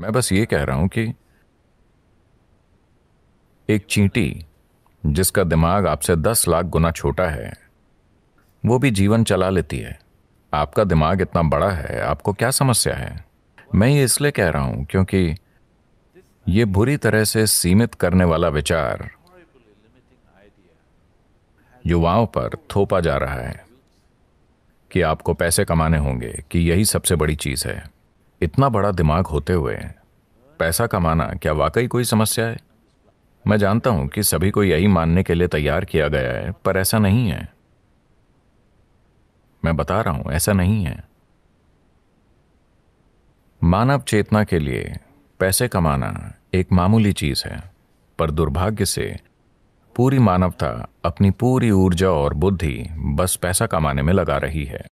मैं बस ये कह रहा हूं कि एक चींटी जिसका दिमाग आपसे दस लाख गुना छोटा है वो भी जीवन चला लेती है आपका दिमाग इतना बड़ा है आपको क्या समस्या है मैं ये इसलिए कह रहा हूं क्योंकि ये बुरी तरह से सीमित करने वाला विचार युवाओं पर थोपा जा रहा है कि आपको पैसे कमाने होंगे कि यही सबसे बड़ी चीज है इतना बड़ा दिमाग होते हुए पैसा कमाना क्या वाकई कोई समस्या है मैं जानता हूं कि सभी को यही मानने के लिए तैयार किया गया है पर ऐसा नहीं है मैं बता रहा हूं ऐसा नहीं है मानव चेतना के लिए पैसे कमाना एक मामूली चीज है पर दुर्भाग्य से पूरी मानवता अपनी पूरी ऊर्जा और बुद्धि बस पैसा कमाने में लगा रही है